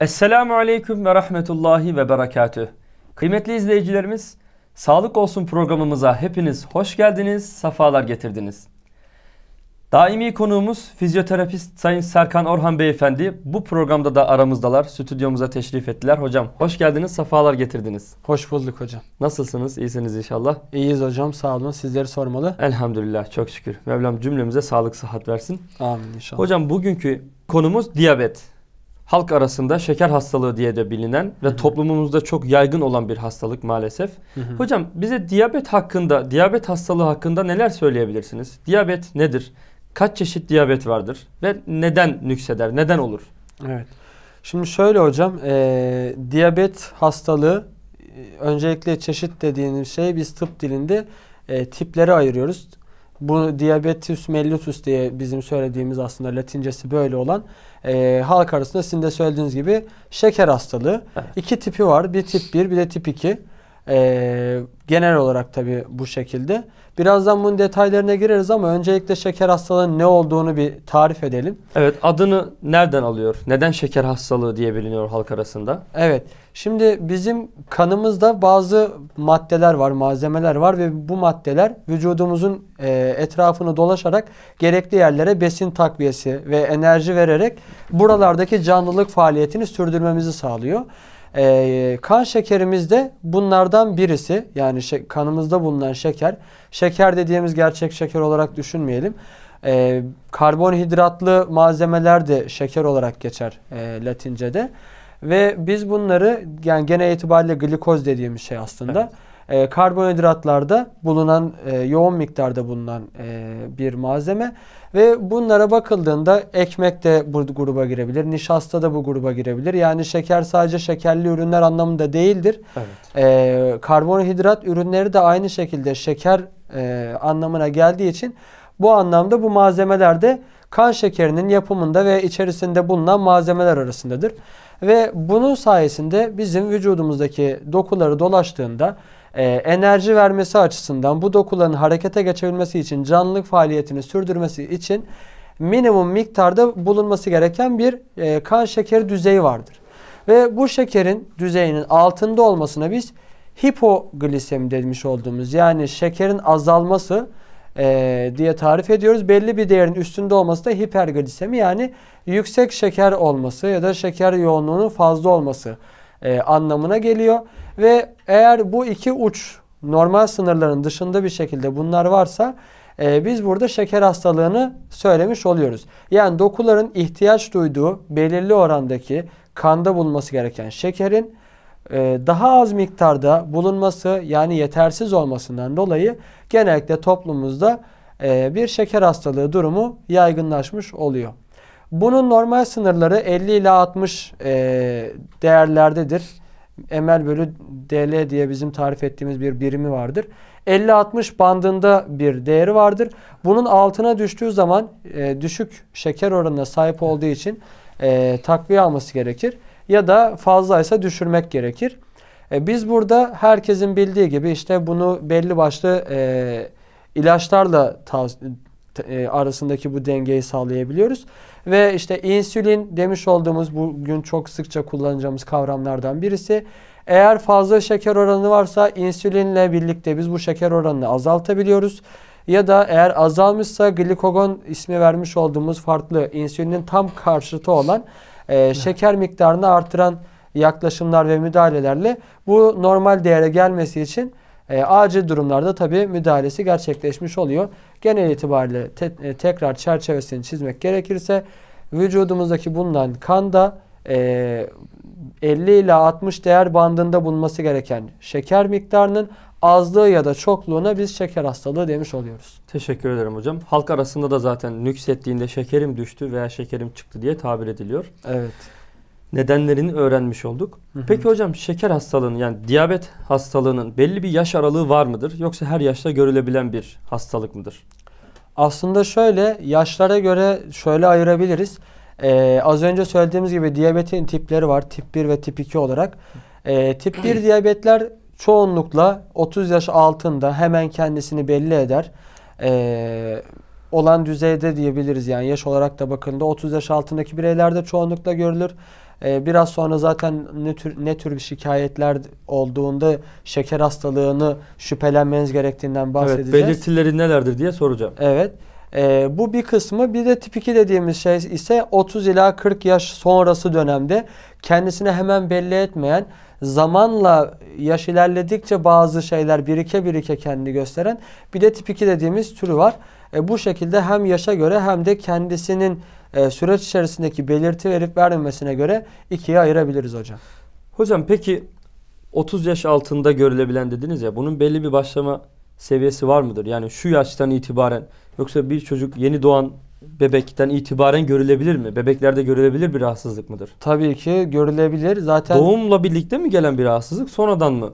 Esselamu Aleyküm ve Rahmetullahi ve Berekatüh. Kıymetli izleyicilerimiz, Sağlık Olsun programımıza hepiniz hoş geldiniz, sefalar getirdiniz. Daimi konuğumuz fizyoterapist Sayın Serkan Orhan Beyefendi. Bu programda da aramızdalar, stüdyomuza teşrif ettiler. Hocam hoş geldiniz, sefalar getirdiniz. Hoş bulduk hocam. Nasılsınız, iyisiniz inşallah? İyiyiz hocam, sağ olun. Sizleri sormalı. Elhamdülillah, çok şükür. Mevlam cümlemize sağlık, sıhhat versin. Amin inşallah. Hocam bugünkü konumuz diyabet halk arasında şeker hastalığı diye de bilinen ve Hı-hı. toplumumuzda çok yaygın olan bir hastalık maalesef. Hı-hı. Hocam bize diyabet hakkında, diyabet hastalığı hakkında neler söyleyebilirsiniz? Diyabet nedir? Kaç çeşit diyabet vardır ve neden nükseder, neden olur? Evet. Şimdi şöyle hocam, e, diyabet hastalığı öncelikle çeşit dediğimiz şey biz tıp dilinde e, tiplere ayırıyoruz. Bu diabetes mellitus diye bizim söylediğimiz aslında latincesi böyle olan e, halk arasında sizin de söylediğiniz gibi şeker hastalığı. Evet. İki tipi var. Bir tip 1 bir de tip 2. E, genel olarak tabii bu şekilde. Birazdan bunun detaylarına gireriz ama öncelikle şeker hastalığının ne olduğunu bir tarif edelim. Evet adını nereden alıyor? Neden şeker hastalığı diye biliniyor halk arasında? Evet şimdi bizim kanımızda bazı maddeler var, malzemeler var ve bu maddeler vücudumuzun e, etrafını dolaşarak gerekli yerlere besin takviyesi ve enerji vererek buralardaki canlılık faaliyetini sürdürmemizi sağlıyor. E, kan de bunlardan birisi yani kanımızda bulunan şeker. Şeker dediğimiz gerçek şeker olarak düşünmeyelim. E, karbonhidratlı malzemeler de şeker olarak geçer e, Latince'de. Ve biz bunları yani gene itibariyle glikoz dediğimiz şey aslında. Evet e, karbonhidratlarda bulunan e, yoğun miktarda bulunan e, bir malzeme ve bunlara bakıldığında ekmek de bu gruba girebilir, nişasta da bu gruba girebilir. Yani şeker sadece şekerli ürünler anlamında değildir. Evet. Ee, karbonhidrat ürünleri de aynı şekilde şeker e, anlamına geldiği için bu anlamda bu malzemeler de kan şekerinin yapımında ve içerisinde bulunan malzemeler arasındadır. Ve bunun sayesinde bizim vücudumuzdaki dokuları dolaştığında e, enerji vermesi açısından bu dokuların harekete geçebilmesi için canlılık faaliyetini sürdürmesi için minimum miktarda bulunması gereken bir e, kan şekeri düzeyi vardır. Ve bu şekerin düzeyinin altında olmasına biz hipoglisemi demiş olduğumuz yani şekerin azalması e, diye tarif ediyoruz. Belli bir değerin üstünde olması da hiperglisemi yani yüksek şeker olması ya da şeker yoğunluğunun fazla olması e, anlamına geliyor. Ve eğer bu iki uç normal sınırların dışında bir şekilde bunlar varsa e, biz burada şeker hastalığını söylemiş oluyoruz. Yani dokuların ihtiyaç duyduğu belirli orandaki kanda bulunması gereken şekerin e, daha az miktarda bulunması yani yetersiz olmasından dolayı genellikle toplumumuzda e, bir şeker hastalığı durumu yaygınlaşmış oluyor. Bunun normal sınırları 50 ile 60 e, değerlerdedir. ML bölü DL diye bizim tarif ettiğimiz bir birimi vardır. 50-60 bandında bir değeri vardır. Bunun altına düştüğü zaman e, düşük şeker oranına sahip olduğu için e, takviye alması gerekir. Ya da fazlaysa düşürmek gerekir. E, biz burada herkesin bildiği gibi işte bunu belli başlı e, ilaçlarla e, arasındaki bu dengeyi sağlayabiliyoruz. Ve işte insülin demiş olduğumuz bugün çok sıkça kullanacağımız kavramlardan birisi. Eğer fazla şeker oranı varsa insülinle birlikte biz bu şeker oranını azaltabiliyoruz. Ya da eğer azalmışsa glikogon ismi vermiş olduğumuz farklı insülinin tam karşıtı olan e, şeker miktarını artıran yaklaşımlar ve müdahalelerle bu normal değere gelmesi için e, acil durumlarda tabi müdahalesi gerçekleşmiş oluyor. Genel itibariyle te e, tekrar çerçevesini çizmek gerekirse vücudumuzdaki bulunan kanda e, 50 ile 60 değer bandında bulunması gereken şeker miktarının azlığı ya da çokluğuna biz şeker hastalığı demiş oluyoruz. Teşekkür ederim hocam. Halk arasında da zaten nüksettiğinde şekerim düştü veya şekerim çıktı diye tabir ediliyor. Evet nedenlerini öğrenmiş olduk. Hı hı. Peki hocam şeker hastalığının yani diyabet hastalığının belli bir yaş aralığı var mıdır? Yoksa her yaşta görülebilen bir hastalık mıdır? Aslında şöyle yaşlara göre şöyle ayırabiliriz. Ee, az önce söylediğimiz gibi diyabetin tipleri var. Tip 1 ve tip 2 olarak. Ee, tip 1 diyabetler çoğunlukla 30 yaş altında hemen kendisini belli eder. Ee, olan düzeyde diyebiliriz yani yaş olarak da bakıldığında 30 yaş altındaki bireylerde çoğunlukla görülür. Ee, biraz sonra zaten ne tür, ne tür bir şikayetler olduğunda şeker hastalığını şüphelenmeniz gerektiğinden bahsedeceğiz. Evet, belirtileri nelerdir diye soracağım. Evet. E, bu bir kısmı. Bir de tip 2 dediğimiz şey ise 30 ila 40 yaş sonrası dönemde kendisine hemen belli etmeyen, zamanla yaş ilerledikçe bazı şeyler birike birike kendini gösteren bir de tip 2 dediğimiz türü var. E, bu şekilde hem yaşa göre hem de kendisinin e, süreç içerisindeki belirti verip vermemesine göre ikiye ayırabiliriz hocam. Hocam peki 30 yaş altında görülebilen dediniz ya bunun belli bir başlama seviyesi var mıdır? Yani şu yaştan itibaren yoksa bir çocuk yeni doğan bebekten itibaren görülebilir mi? Bebeklerde görülebilir bir rahatsızlık mıdır? Tabii ki görülebilir. Zaten doğumla birlikte mi gelen bir rahatsızlık sonradan mı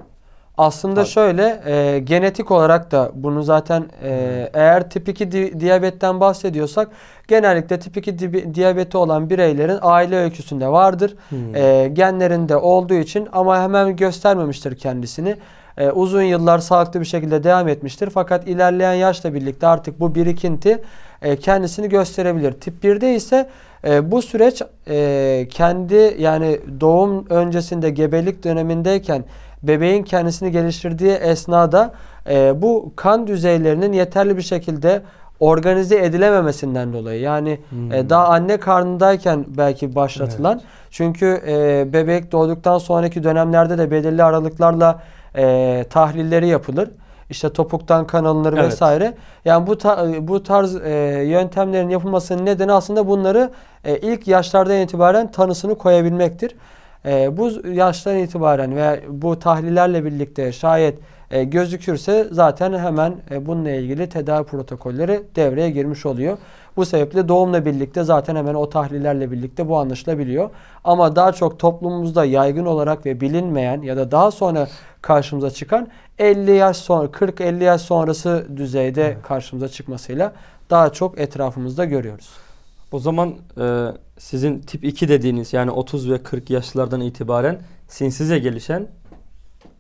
aslında Tabii. şöyle e, genetik olarak da bunu zaten e, hmm. eğer tip 2 di diyabetten bahsediyorsak genellikle tip 2 di diyabeti olan bireylerin aile öyküsünde vardır. Hmm. E, genlerinde olduğu için ama hemen göstermemiştir kendisini. E, uzun yıllar sağlıklı bir şekilde devam etmiştir. Fakat ilerleyen yaşla birlikte artık bu birikinti e, kendisini gösterebilir. Tip 1'de ise e, bu süreç e, kendi yani doğum öncesinde gebelik dönemindeyken bebeğin kendisini geliştirdiği esnada e, bu kan düzeylerinin yeterli bir şekilde organize edilememesinden dolayı yani e, hmm. e, daha anne karnındayken belki başlatılan evet. çünkü e, bebek doğduktan sonraki dönemlerde de belirli aralıklarla e, tahlilleri yapılır. İşte topuktan kan alınır evet. vesaire. Yani bu ta, e, bu tarz e, yöntemlerin yapılmasının nedeni aslında bunları e, ilk yaşlardan itibaren tanısını koyabilmektir e, bu yaştan itibaren ve bu tahlillerle birlikte şayet e, gözükürse zaten hemen e, bununla ilgili tedavi protokolleri devreye girmiş oluyor. Bu sebeple doğumla birlikte zaten hemen o tahlillerle birlikte bu anlaşılabiliyor. Ama daha çok toplumumuzda yaygın olarak ve bilinmeyen ya da daha sonra karşımıza çıkan 50 yaş sonra 40-50 yaş sonrası düzeyde evet. karşımıza çıkmasıyla daha çok etrafımızda görüyoruz. O zaman e, sizin tip 2 dediğiniz yani 30 ve 40 yaşlardan itibaren sinsize gelişen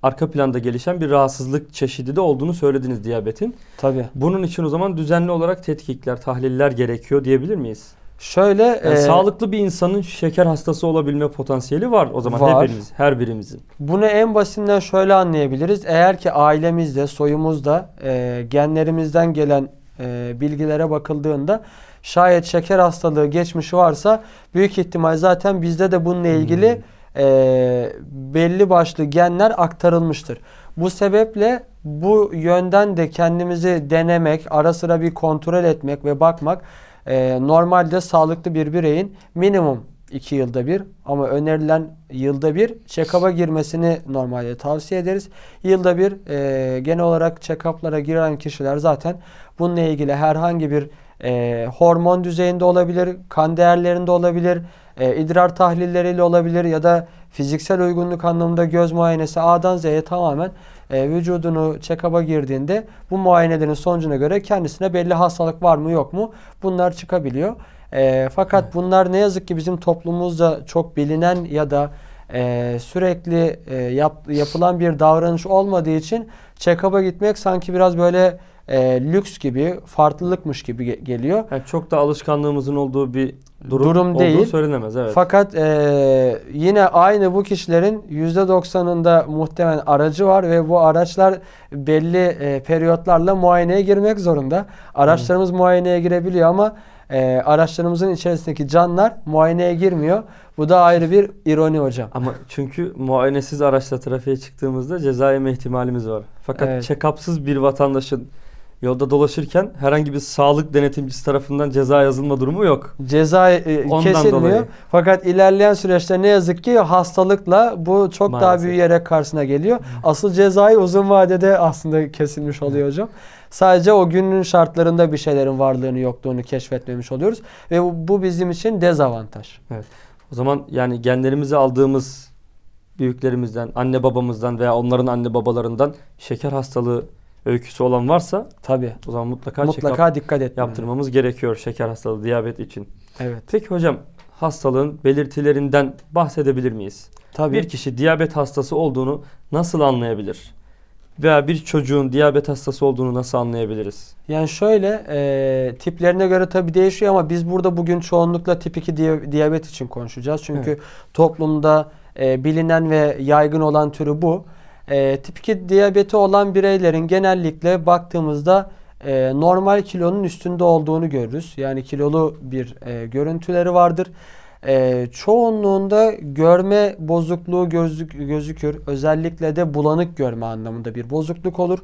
arka planda gelişen bir rahatsızlık çeşidi de olduğunu söylediniz diyabetin. Tabii. Bunun için o zaman düzenli olarak tetkikler, tahliller gerekiyor diyebilir miyiz? Şöyle yani e, sağlıklı bir insanın şeker hastası olabilme potansiyeli var o zaman var. hepimiz, her birimizin. Bunu en basitinden şöyle anlayabiliriz. Eğer ki ailemizde, soyumuzda, e, genlerimizden gelen e, bilgilere bakıldığında Şayet şeker hastalığı geçmişi varsa büyük ihtimal zaten bizde de bununla ilgili hmm. e, belli başlı genler aktarılmıştır. Bu sebeple bu yönden de kendimizi denemek, ara sıra bir kontrol etmek ve bakmak e, normalde sağlıklı bir bireyin minimum 2 yılda bir ama önerilen yılda bir check-up'a girmesini normalde tavsiye ederiz. Yılda bir e, genel olarak check-up'lara giren kişiler zaten bununla ilgili herhangi bir e, hormon düzeyinde olabilir, kan değerlerinde olabilir, e, idrar tahlilleriyle olabilir ya da fiziksel uygunluk anlamında göz muayenesi A'dan Z'ye tamamen e, vücudunu check-up'a girdiğinde bu muayenelerin sonucuna göre kendisine belli hastalık var mı yok mu bunlar çıkabiliyor. E, fakat evet. bunlar ne yazık ki bizim toplumumuzda çok bilinen ya da e, sürekli e, yap, yapılan bir davranış olmadığı için check-up'a gitmek sanki biraz böyle e, lüks gibi, farklılıkmış gibi geliyor. Yani çok da alışkanlığımızın olduğu bir durum, durum değil. söylenemez. Evet. Fakat e, yine aynı bu kişilerin %90'ında muhtemelen aracı var ve bu araçlar belli e, periyotlarla muayeneye girmek zorunda. Araçlarımız hmm. muayeneye girebiliyor ama e, araçlarımızın içerisindeki canlar muayeneye girmiyor. Bu da ayrı bir ironi hocam. Ama çünkü muayenesiz araçla trafiğe çıktığımızda ceza yeme ihtimalimiz var. Fakat evet. check-up'sız bir vatandaşın yolda dolaşırken herhangi bir sağlık denetimcisi tarafından ceza yazılma durumu yok. Ceza e, e kesilmiyor. Dolayı. Fakat ilerleyen süreçte ne yazık ki hastalıkla bu çok Maalesef. daha büyüyerek karşısına geliyor. Asıl cezayı uzun vadede aslında kesilmiş oluyor hocam. Sadece o günün şartlarında bir şeylerin varlığını yokluğunu keşfetmemiş oluyoruz. Ve bu bizim için dezavantaj. Evet. O zaman yani genlerimizi aldığımız büyüklerimizden, anne babamızdan veya onların anne babalarından şeker hastalığı öyküsü olan varsa tabi o zaman mutlaka mutlaka dikkat et yaptırmamız gerekiyor şeker hastalığı, diyabet için. Evet. Peki hocam hastalığın belirtilerinden bahsedebilir miyiz? tabi Bir kişi diyabet hastası olduğunu nasıl anlayabilir? Veya bir çocuğun diyabet hastası olduğunu nasıl anlayabiliriz? Yani şöyle e, tiplerine göre tabii değişiyor ama biz burada bugün çoğunlukla tip 2 diyabet için konuşacağız. Çünkü evet. toplumda e, bilinen ve yaygın olan türü bu. E, ee, tip 2 diyabeti olan bireylerin genellikle baktığımızda e, normal kilonun üstünde olduğunu görürüz. Yani kilolu bir e, görüntüleri vardır. E, çoğunluğunda görme bozukluğu gözük, gözükür. Özellikle de bulanık görme anlamında bir bozukluk olur.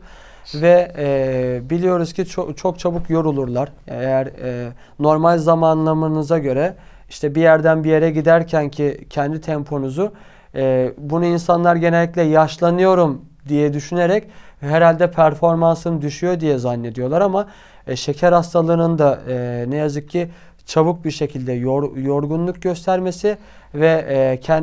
Ve e, biliyoruz ki çok, çok çabuk yorulurlar. Eğer e, normal zamanlamanıza göre işte bir yerden bir yere giderken ki kendi temponuzu ee, bunu insanlar genellikle yaşlanıyorum diye düşünerek herhalde performansım düşüyor diye zannediyorlar ama e, şeker hastalığının da e, ne yazık ki çabuk bir şekilde yorgunluk göstermesi ve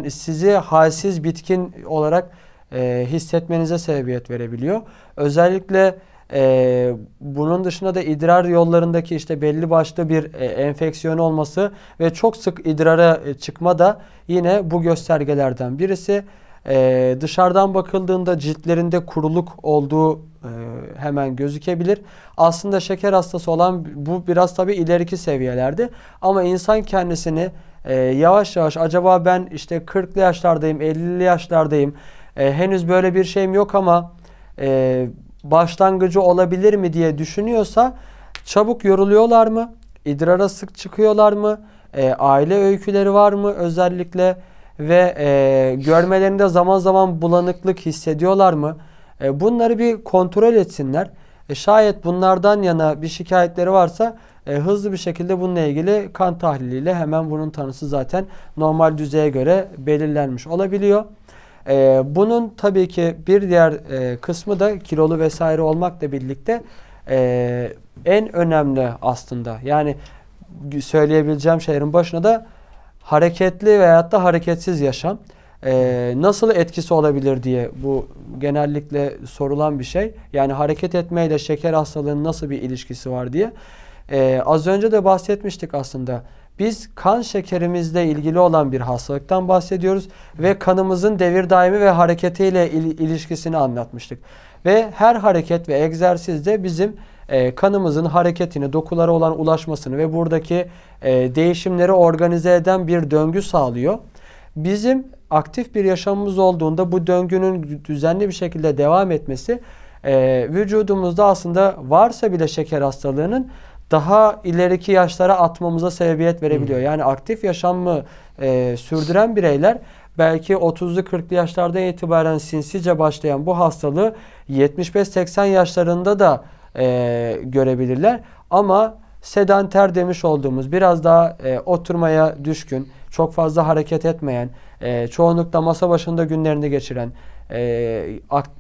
e, sizi halsiz bitkin olarak e, hissetmenize sebebiyet verebiliyor. Özellikle e, bunun dışında da idrar yollarındaki işte belli başlı bir e, enfeksiyon olması ve çok sık idrara e, çıkma da yine bu göstergelerden birisi. E, dışarıdan bakıldığında ciltlerinde kuruluk olduğu e, hemen gözükebilir. Aslında şeker hastası olan bu biraz tabi ileriki seviyelerde ama insan kendisini e, yavaş yavaş acaba ben işte 40'lı yaşlardayım, 50'li yaşlardayım, e, henüz böyle bir şeyim yok ama e, başlangıcı olabilir mi diye düşünüyorsa çabuk yoruluyorlar mı? İdrara sık çıkıyorlar mı? E, aile öyküleri var mı özellikle? Ve e, görmelerinde zaman zaman bulanıklık hissediyorlar mı? E, bunları bir kontrol etsinler. E, şayet bunlardan yana bir şikayetleri varsa e, hızlı bir şekilde bununla ilgili kan tahliliyle hemen bunun tanısı zaten normal düzeye göre belirlenmiş olabiliyor. E, bunun tabii ki bir diğer e, kısmı da kilolu vesaire olmakla birlikte e, en önemli aslında. Yani söyleyebileceğim şeylerin başına da hareketli veyahut da hareketsiz yaşam e, nasıl etkisi olabilir diye bu genellikle sorulan bir şey. Yani hareket etmeyle şeker hastalığının nasıl bir ilişkisi var diye. E, az önce de bahsetmiştik aslında. Biz kan şekerimizle ilgili olan bir hastalıktan bahsediyoruz ve kanımızın devir daimi ve hareketiyle il ilişkisini anlatmıştık. Ve her hareket ve egzersizde bizim e, kanımızın hareketini, dokulara olan ulaşmasını ve buradaki e, değişimleri organize eden bir döngü sağlıyor. Bizim aktif bir yaşamımız olduğunda bu döngünün düzenli bir şekilde devam etmesi e, vücudumuzda aslında varsa bile şeker hastalığının daha ileriki yaşlara atmamıza sebebiyet verebiliyor. Hmm. Yani aktif yaşamı e, sürdüren bireyler belki 30'lu 40'lı yaşlardan itibaren sinsice başlayan bu hastalığı 75-80 yaşlarında da e, görebilirler. Ama sedanter demiş olduğumuz biraz daha e, oturmaya düşkün, çok fazla hareket etmeyen, e, çoğunlukla masa başında günlerini geçiren, e,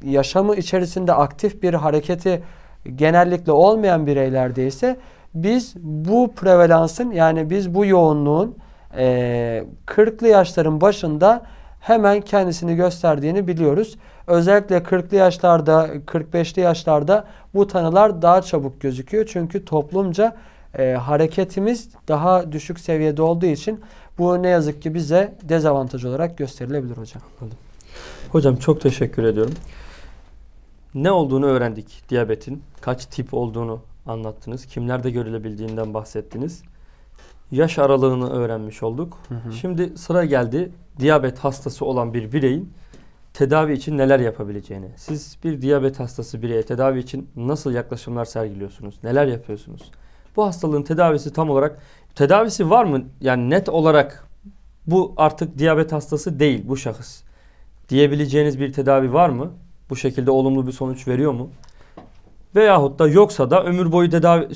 yaşamı içerisinde aktif bir hareketi genellikle olmayan bireylerde ise biz bu prevalansın yani biz bu yoğunluğun e, 40'lı yaşların başında hemen kendisini gösterdiğini biliyoruz. Özellikle 40'lı yaşlarda, 45'li yaşlarda bu tanılar daha çabuk gözüküyor. Çünkü toplumca e, hareketimiz daha düşük seviyede olduğu için bu ne yazık ki bize dezavantaj olarak gösterilebilir hocam. Anladım. Hocam çok teşekkür ediyorum ne olduğunu öğrendik diyabetin. Kaç tip olduğunu anlattınız. Kimlerde görülebildiğinden bahsettiniz. Yaş aralığını öğrenmiş olduk. Hı hı. Şimdi sıra geldi diyabet hastası olan bir bireyin tedavi için neler yapabileceğini. Siz bir diyabet hastası bireye tedavi için nasıl yaklaşımlar sergiliyorsunuz? Neler yapıyorsunuz? Bu hastalığın tedavisi tam olarak tedavisi var mı? Yani net olarak bu artık diyabet hastası değil bu şahıs diyebileceğiniz bir tedavi var mı? bu şekilde olumlu bir sonuç veriyor mu? Veyahut da yoksa da ömür boyu tedavi,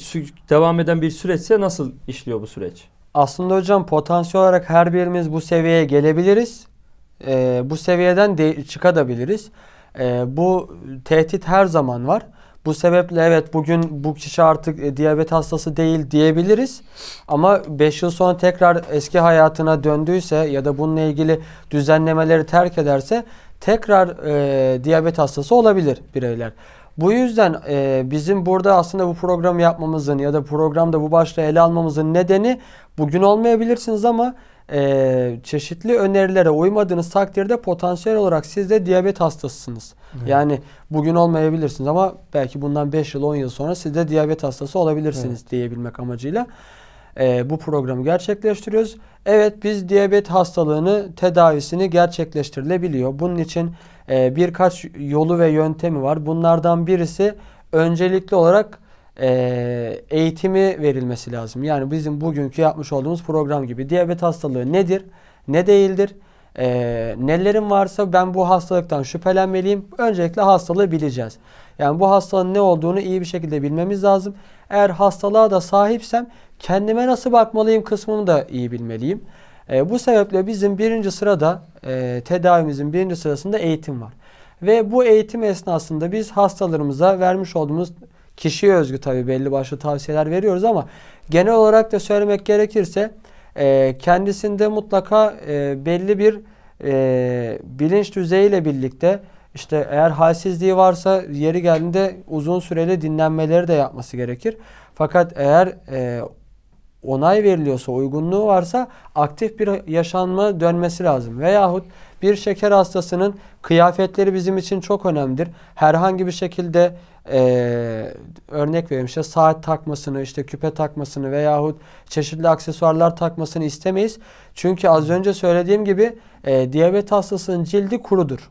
devam eden bir süreçse nasıl işliyor bu süreç? Aslında hocam potansiyel olarak her birimiz bu seviyeye gelebiliriz. Ee, bu seviyeden de çıkabiliriz. Ee, bu tehdit her zaman var. Bu sebeple evet bugün bu kişi artık e, diyabet hastası değil diyebiliriz. Ama 5 yıl sonra tekrar eski hayatına döndüyse ya da bununla ilgili düzenlemeleri terk ederse tekrar e, diyabet hastası olabilir bireyler. Bu yüzden e, bizim burada aslında bu programı yapmamızın ya da programda bu başlığı ele almamızın nedeni bugün olmayabilirsiniz ama e, çeşitli önerilere uymadığınız takdirde potansiyel olarak siz de diyabet hastasısınız. Evet. Yani bugün olmayabilirsiniz ama belki bundan 5 yıl 10 yıl sonra siz de diyabet hastası olabilirsiniz evet. diyebilmek amacıyla e, bu programı gerçekleştiriyoruz. Evet biz diyabet hastalığını tedavisini gerçekleştirilebiliyor. Bunun için e, birkaç yolu ve yöntemi var. Bunlardan birisi öncelikli olarak e, eğitimi verilmesi lazım. Yani bizim bugünkü yapmış olduğumuz program gibi diyabet hastalığı nedir, ne değildir, e, nelerim varsa ben bu hastalıktan şüphelenmeliyim. Öncelikle hastalığı bileceğiz. Yani bu hastalığın ne olduğunu iyi bir şekilde bilmemiz lazım. Eğer hastalığa da sahipsem kendime nasıl bakmalıyım kısmını da iyi bilmeliyim. E, bu sebeple bizim birinci sırada e, tedavimizin birinci sırasında eğitim var. Ve bu eğitim esnasında biz hastalarımıza vermiş olduğumuz kişiye özgü tabi belli başlı tavsiyeler veriyoruz ama genel olarak da söylemek gerekirse e, kendisinde mutlaka e, belli bir e, bilinç düzeyiyle birlikte işte eğer halsizliği varsa yeri geldiğinde uzun süreli dinlenmeleri de yapması gerekir. Fakat eğer e, onay veriliyorsa, uygunluğu varsa aktif bir yaşanma dönmesi lazım. Veyahut bir şeker hastasının kıyafetleri bizim için çok önemlidir. Herhangi bir şekilde e, örnek vereyim işte saat takmasını, işte küpe takmasını veyahut çeşitli aksesuarlar takmasını istemeyiz. Çünkü az önce söylediğim gibi e, diyabet hastasının cildi kurudur.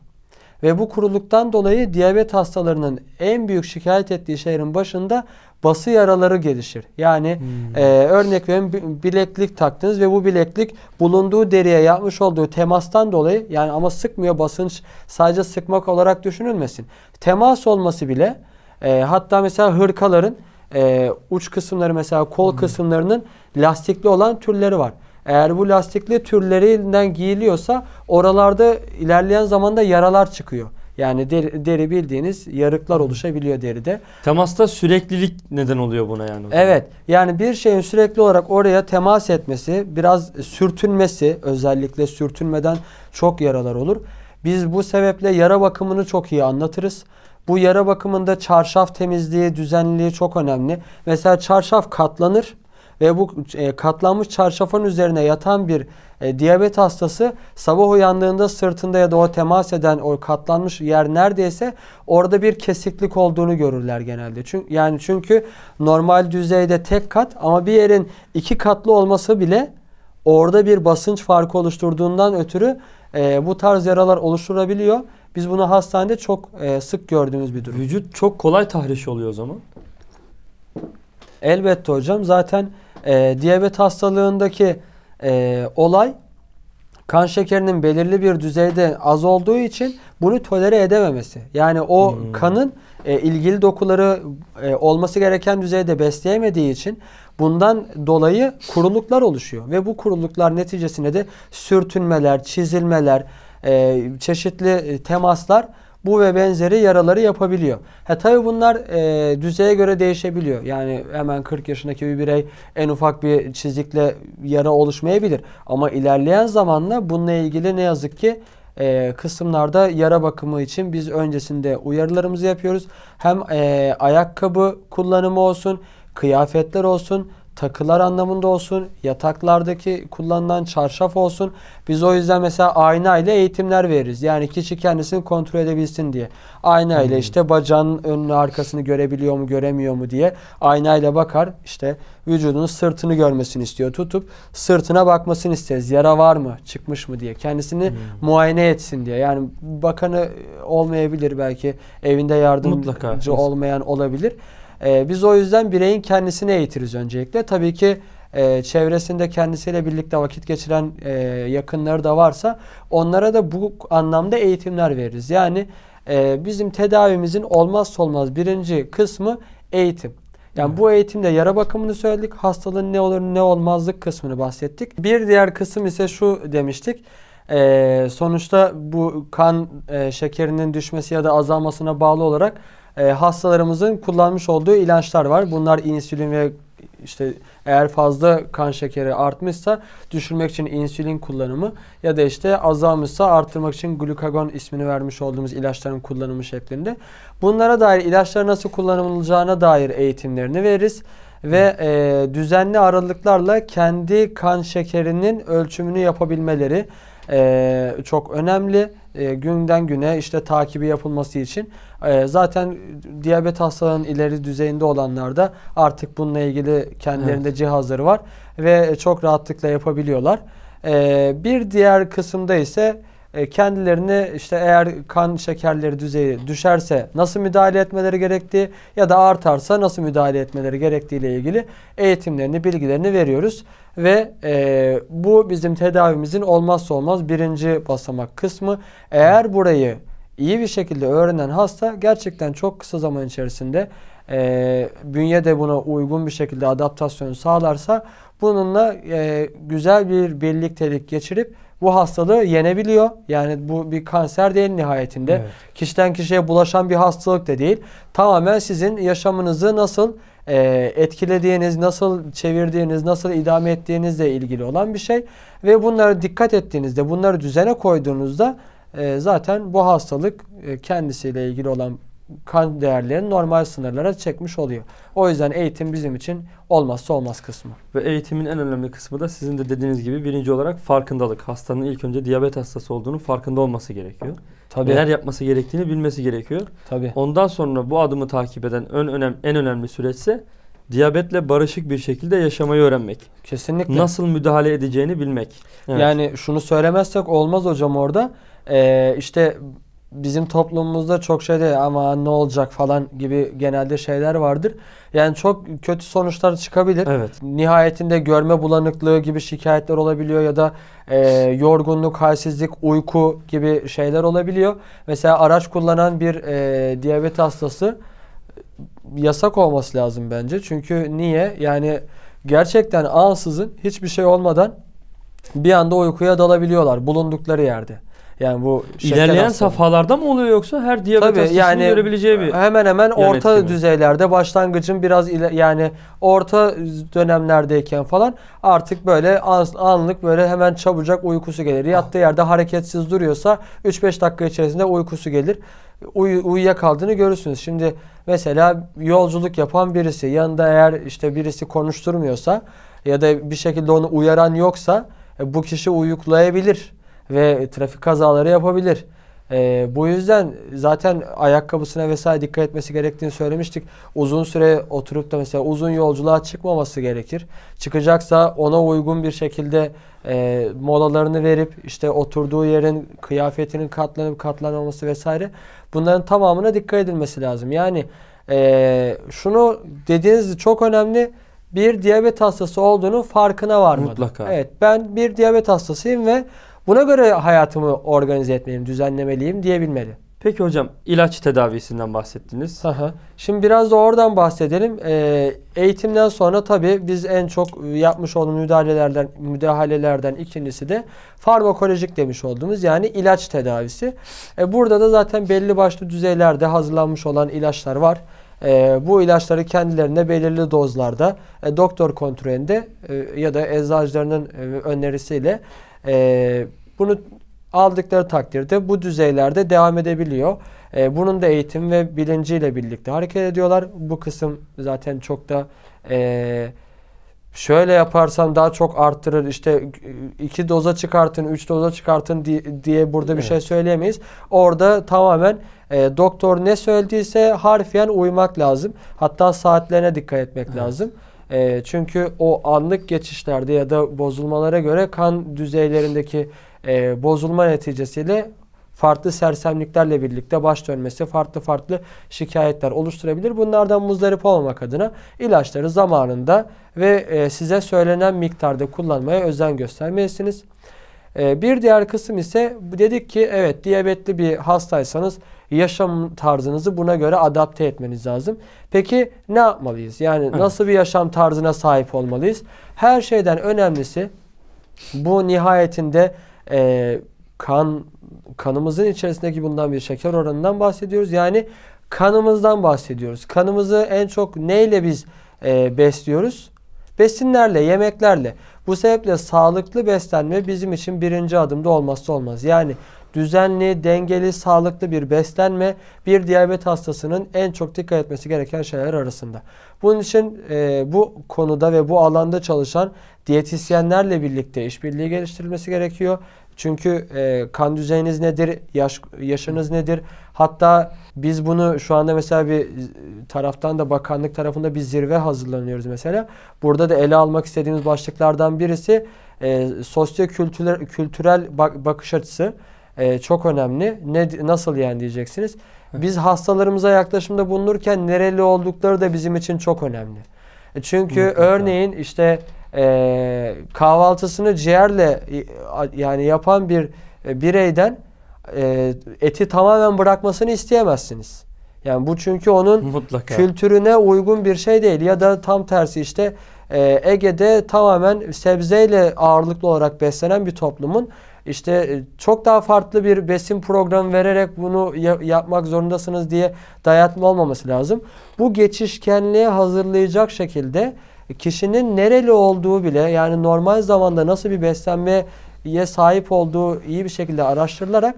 Ve bu kuruluktan dolayı diyabet hastalarının en büyük şikayet ettiği şeylerin başında bası yaraları gelişir. Yani hmm. e, örnek verin bileklik taktınız ve bu bileklik bulunduğu deriye yapmış olduğu temastan dolayı yani ama sıkmıyor basınç sadece sıkmak olarak düşünülmesin. Temas olması bile e, hatta mesela hırkaların e, uç kısımları mesela kol hmm. kısımlarının lastikli olan türleri var. Eğer bu lastikli türlerinden giyiliyorsa oralarda ilerleyen zamanda yaralar çıkıyor. Yani deri, deri bildiğiniz yarıklar oluşabiliyor deride. Temasta süreklilik neden oluyor buna yani? Evet. Yani bir şeyin sürekli olarak oraya temas etmesi, biraz sürtünmesi, özellikle sürtünmeden çok yaralar olur. Biz bu sebeple yara bakımını çok iyi anlatırız. Bu yara bakımında çarşaf temizliği, düzenliliği çok önemli. Mesela çarşaf katlanır ve bu e, katlanmış çarşafın üzerine yatan bir e, diyabet hastası sabah uyandığında sırtında ya da o temas eden o katlanmış yer neredeyse orada bir kesiklik olduğunu görürler genelde. Çünkü yani çünkü normal düzeyde tek kat ama bir yerin iki katlı olması bile orada bir basınç farkı oluşturduğundan ötürü e, bu tarz yaralar oluşturabiliyor. Biz bunu hastanede çok e, sık gördüğümüz bir durum. Vücut çok kolay tahriş oluyor o zaman. Elbette hocam. Zaten e, diyabet hastalığındaki e, olay kan şekerinin belirli bir düzeyde az olduğu için bunu tolere edememesi. Yani o hmm. kanın e, ilgili dokuları e, olması gereken düzeyde besleyemediği için bundan dolayı kuruluklar oluşuyor. Ve bu kuruluklar neticesinde de sürtünmeler, çizilmeler, e, çeşitli e, temaslar bu ve benzeri yaraları yapabiliyor. Ha, tabii bunlar e, düzeye göre değişebiliyor. Yani hemen 40 yaşındaki bir birey en ufak bir çizikle yara oluşmayabilir. Ama ilerleyen zamanla bununla ilgili ne yazık ki e, kısımlarda yara bakımı için biz öncesinde uyarılarımızı yapıyoruz. Hem e, ayakkabı kullanımı olsun, kıyafetler olsun, takılar anlamında olsun, yataklardaki kullanılan çarşaf olsun. Biz o yüzden mesela ayna ile eğitimler veririz. Yani kişi kendisini kontrol edebilsin diye. Ayna ile hmm. işte bacağın önünü arkasını görebiliyor mu göremiyor mu diye ayna ile bakar. İşte vücudunun sırtını görmesini istiyor. Tutup sırtına bakmasını isteriz. Yara var mı? Çıkmış mı diye. Kendisini hmm. muayene etsin diye. Yani bakanı olmayabilir belki. Evinde yardımcı Mutlaka. olmayan olabilir. Ee, biz o yüzden bireyin kendisini eğitiriz öncelikle. Tabii ki e, çevresinde kendisiyle birlikte vakit geçiren e, yakınları da varsa onlara da bu anlamda eğitimler veririz. Yani e, bizim tedavimizin olmazsa olmaz birinci kısmı eğitim. Yani bu eğitimde yara bakımını söyledik, hastalığın ne olur ne olmazlık kısmını bahsettik. Bir diğer kısım ise şu demiştik. E, sonuçta bu kan e, şekerinin düşmesi ya da azalmasına bağlı olarak e, hastalarımızın kullanmış olduğu ilaçlar var. Bunlar insülin ve işte eğer fazla kan şekeri artmışsa düşürmek için insülin kullanımı ya da işte azalmışsa artırmak için glukagon ismini vermiş olduğumuz ilaçların kullanımı şeklinde. Bunlara dair ilaçlar nasıl kullanılacağına dair eğitimlerini veririz ve e, düzenli aralıklarla kendi kan şekerinin ölçümünü yapabilmeleri e, çok önemli. E, günden güne işte takibi yapılması için ee, zaten diyabet hastalığının ileri düzeyinde olanlarda artık bununla ilgili kendilerinde evet. cihazları var ve çok rahatlıkla yapabiliyorlar. Ee, bir diğer kısımda ise e, kendilerini işte eğer kan şekerleri düzeyi düşerse nasıl müdahale etmeleri gerektiği ya da artarsa nasıl müdahale etmeleri gerektiği ile ilgili eğitimlerini, bilgilerini veriyoruz. Ve e, bu bizim tedavimizin olmazsa olmaz birinci basamak kısmı. Eğer burayı iyi bir şekilde öğrenen hasta gerçekten çok kısa zaman içerisinde e, bünye de buna uygun bir şekilde adaptasyon sağlarsa bununla e, güzel bir birliktelik geçirip bu hastalığı yenebiliyor. Yani bu bir kanser değil nihayetinde. Evet. Kişiden kişiye bulaşan bir hastalık da değil. Tamamen sizin yaşamınızı nasıl e, etkilediğiniz, nasıl çevirdiğiniz, nasıl idame ettiğinizle ilgili olan bir şey. Ve bunlara dikkat ettiğinizde, bunları düzene koyduğunuzda ee, zaten bu hastalık e, kendisiyle ilgili olan kan değerlerini normal sınırlara çekmiş oluyor. O yüzden eğitim bizim için olmazsa olmaz kısmı. Ve eğitimin en önemli kısmı da sizin de dediğiniz gibi birinci olarak farkındalık. Hastanın ilk önce diyabet hastası olduğunu farkında olması gerekiyor. Tabii. Neler yapması gerektiğini bilmesi gerekiyor. Tabii. Ondan sonra bu adımı takip eden ön önem, en önemli süreçse diyabetle barışık bir şekilde yaşamayı öğrenmek. Kesinlikle. Nasıl müdahale edeceğini bilmek. Evet. Yani şunu söylemezsek olmaz hocam orada e, işte bizim toplumumuzda çok şey de ama ne olacak falan gibi genelde şeyler vardır. Yani çok kötü sonuçlar çıkabilir. Evet. Nihayetinde görme bulanıklığı gibi şikayetler olabiliyor ya da e, yorgunluk, halsizlik, uyku gibi şeyler olabiliyor. Mesela araç kullanan bir e, diyabet hastası yasak olması lazım bence. Çünkü niye? Yani gerçekten ansızın hiçbir şey olmadan bir anda uykuya dalabiliyorlar bulundukları yerde. Yani bu ilerleyen hastalığı. safhalarda mı oluyor yoksa her diyabet Tabii, hastasının yani, görebileceği bir Hemen hemen orta yönetimi. düzeylerde başlangıcın biraz ile, yani orta dönemlerdeyken falan artık böyle an, anlık böyle hemen çabucak uykusu gelir. Ah. Yattığı yerde hareketsiz duruyorsa 3-5 dakika içerisinde uykusu gelir. Uy, uyuyakaldığını görürsünüz. Şimdi mesela yolculuk yapan birisi yanında eğer işte birisi konuşturmuyorsa ya da bir şekilde onu uyaran yoksa e, bu kişi uyuklayabilir ve trafik kazaları yapabilir. E, bu yüzden zaten ayakkabısına vesaire dikkat etmesi gerektiğini söylemiştik. Uzun süre oturup da mesela uzun yolculuğa çıkmaması gerekir. Çıkacaksa ona uygun bir şekilde e, molalarını verip işte oturduğu yerin kıyafetinin katlanıp katlanmaması vesaire bunların tamamına dikkat edilmesi lazım. Yani e, şunu dediğiniz çok önemli bir diyabet hastası olduğunu farkına varmadı. Mutlaka. Evet ben bir diyabet hastasıyım ve Buna göre hayatımı organize etmeliyim, düzenlemeliyim diyebilmeli. Peki hocam ilaç tedavisinden bahsettiniz. Aha. Şimdi biraz da oradan bahsedelim. Ee, eğitimden sonra tabii biz en çok yapmış olduğumuz müdahalelerden müdahalelerden ikincisi de farmakolojik demiş olduğumuz yani ilaç tedavisi. Ee, burada da zaten belli başlı düzeylerde hazırlanmış olan ilaçlar var. E, bu ilaçları kendilerine belirli dozlarda e, doktor kontrolünde e, ya da eczacılarının e, önerisiyle e, bunu aldıkları takdirde bu düzeylerde devam edebiliyor. E, bunun da eğitim ve bilinciyle birlikte hareket ediyorlar. Bu kısım zaten çok da e, şöyle yaparsam daha çok arttırır İşte e, iki doza çıkartın, üç doza çıkartın diye, diye burada evet. bir şey söyleyemeyiz. Orada tamamen e, doktor ne söylediyse harfiyen uymak lazım. Hatta saatlerine dikkat etmek evet. lazım. E, çünkü o anlık geçişlerde ya da bozulmalara göre kan düzeylerindeki e, bozulma neticesiyle farklı sersemliklerle birlikte baş dönmesi, farklı farklı şikayetler oluşturabilir. Bunlardan muzdarip olmak adına ilaçları zamanında ve e, size söylenen miktarda kullanmaya özen göstermelisiniz. Ee, bir diğer kısım ise dedik ki evet diyabetli bir hastaysanız yaşam tarzınızı buna göre adapte etmeniz lazım. Peki ne yapmalıyız? Yani evet. nasıl bir yaşam tarzına sahip olmalıyız? Her şeyden önemlisi bu nihayetinde e, kan kanımızın içerisindeki bundan bir şeker oranından bahsediyoruz. Yani kanımızdan bahsediyoruz. Kanımızı en çok neyle biz e, besliyoruz? Besinlerle, yemeklerle. Bu sebeple sağlıklı beslenme bizim için birinci adımda olmazsa olmaz. Yani düzenli, dengeli, sağlıklı bir beslenme bir diyabet hastasının en çok dikkat etmesi gereken şeyler arasında. Bunun için e, bu konuda ve bu alanda çalışan diyetisyenlerle birlikte işbirliği geliştirilmesi gerekiyor çünkü e, kan düzeyiniz nedir, yaş, yaşınız nedir? Hatta biz bunu şu anda mesela bir taraftan da bakanlık tarafında bir zirve hazırlanıyoruz mesela. Burada da ele almak istediğimiz başlıklardan birisi e, sosyo-kültürel kültürel bak, bakış açısı. E, çok önemli. Ne Nasıl yani diyeceksiniz. Biz hastalarımıza yaklaşımda bulunurken nereli oldukları da bizim için çok önemli. E, çünkü örneğin işte e, kahvaltısını ciğerle e, yani yapan bir e, bireyden e, eti tamamen bırakmasını isteyemezsiniz. Yani bu çünkü onun Mutlaka. kültürüne uygun bir şey değil ya da tam tersi işte e, Ege'de tamamen sebzeyle ağırlıklı olarak beslenen bir toplumun işte e, çok daha farklı bir besin programı vererek bunu yapmak zorundasınız diye dayatma olmaması lazım. Bu geçişkenliğe hazırlayacak şekilde kişinin nereli olduğu bile yani normal zamanda nasıl bir beslenmeye sahip olduğu iyi bir şekilde araştırılarak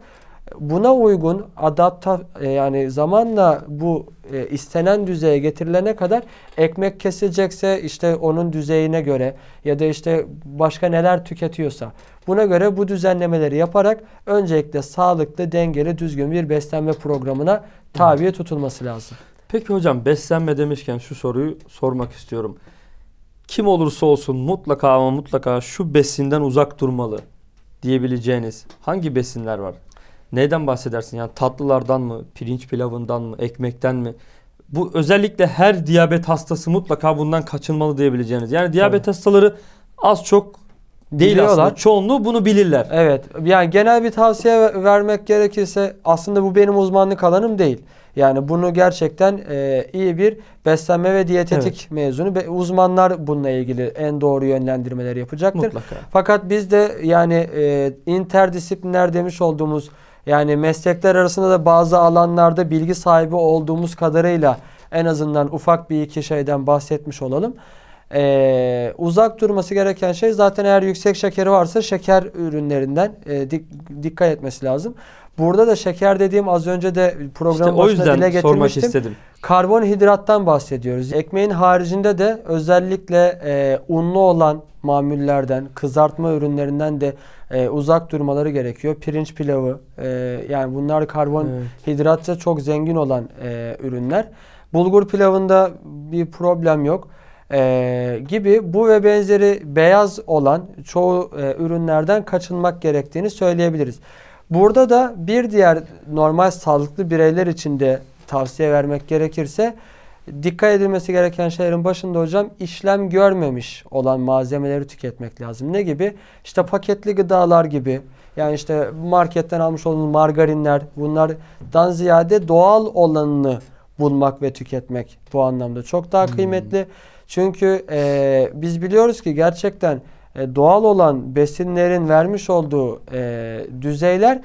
buna uygun adapta e, yani zamanla bu e, istenen düzeye getirilene kadar ekmek kesilecekse işte onun düzeyine göre ya da işte başka neler tüketiyorsa buna göre bu düzenlemeleri yaparak öncelikle sağlıklı, dengeli, düzgün bir beslenme programına tabi tutulması lazım. Peki hocam beslenme demişken şu soruyu sormak istiyorum kim olursa olsun mutlaka ama mutlaka şu besinden uzak durmalı diyebileceğiniz hangi besinler var? Neyden bahsedersin? Yani tatlılardan mı, pirinç pilavından mı, ekmekten mi? Bu özellikle her diyabet hastası mutlaka bundan kaçınmalı diyebileceğiniz. Yani diyabet Tabii. hastaları az çok değil Biliyorlar. aslında. Çoğunluğu bunu bilirler. Evet. Yani genel bir tavsiye vermek gerekirse aslında bu benim uzmanlık alanım değil. Yani bunu gerçekten e, iyi bir beslenme ve diyetetik evet. mezunu ve uzmanlar bununla ilgili en doğru yönlendirmeleri yapacaktır. Mutlaka. Fakat biz de yani e, interdisipliner demiş olduğumuz yani meslekler arasında da bazı alanlarda bilgi sahibi olduğumuz kadarıyla en azından ufak bir iki şeyden bahsetmiş olalım. Ee, uzak durması gereken şey zaten eğer yüksek şekeri varsa şeker ürünlerinden e, dik, dikkat etmesi lazım. Burada da şeker dediğim az önce de program işte başında dile getirmiştim. sormak istedim. Karbonhidrattan bahsediyoruz. Ekmeğin haricinde de özellikle e, unlu olan mamullerden, kızartma ürünlerinden de e, uzak durmaları gerekiyor. Pirinç pilavı, e, yani bunlar karbonhidratça evet. çok zengin olan e, ürünler. Bulgur pilavında bir problem yok e, gibi bu ve benzeri beyaz olan çoğu e, ürünlerden kaçınmak gerektiğini söyleyebiliriz. Burada da bir diğer normal sağlıklı bireyler için de tavsiye vermek gerekirse dikkat edilmesi gereken şeylerin başında hocam işlem görmemiş olan malzemeleri tüketmek lazım. Ne gibi? İşte paketli gıdalar gibi. Yani işte marketten almış olduğunuz margarinler bunlardan ziyade doğal olanını bulmak ve tüketmek bu anlamda çok daha hmm. kıymetli. Hmm. Çünkü e, biz biliyoruz ki gerçekten e, doğal olan besinlerin vermiş olduğu e, düzeyler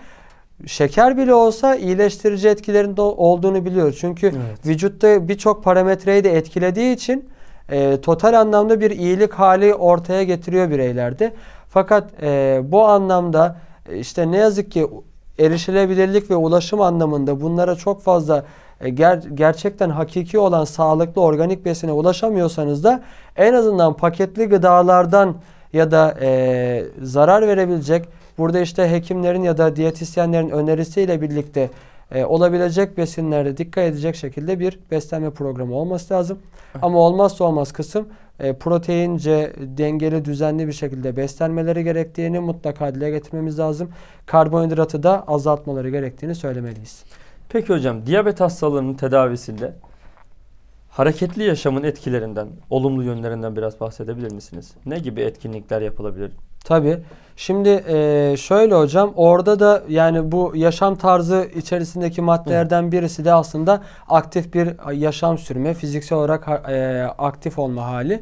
şeker bile olsa iyileştirici etkilerinde olduğunu biliyor Çünkü evet. vücutta birçok parametreyi de etkilediği için e, total anlamda bir iyilik hali ortaya getiriyor bireylerde. Fakat e, bu anlamda e, işte ne yazık ki erişilebilirlik ve ulaşım anlamında bunlara çok fazla ger gerçekten hakiki olan sağlıklı organik besine ulaşamıyorsanız da en azından paketli gıdalardan ya da e, zarar verebilecek burada işte hekimlerin ya da diyetisyenlerin önerisiyle birlikte e, olabilecek besinlerde dikkat edecek şekilde bir beslenme programı olması lazım. Ama olmazsa olmaz kısım e, proteince dengeli düzenli bir şekilde beslenmeleri gerektiğini mutlaka dile getirmemiz lazım. Karbonhidratı da azaltmaları gerektiğini söylemeliyiz. Peki hocam diyabet hastalarının tedavisinde Hareketli yaşamın etkilerinden, olumlu yönlerinden biraz bahsedebilir misiniz? Ne gibi etkinlikler yapılabilir? Tabii. Şimdi e, şöyle hocam orada da yani bu yaşam tarzı içerisindeki maddelerden birisi de aslında aktif bir yaşam sürme, fiziksel olarak e, aktif olma hali.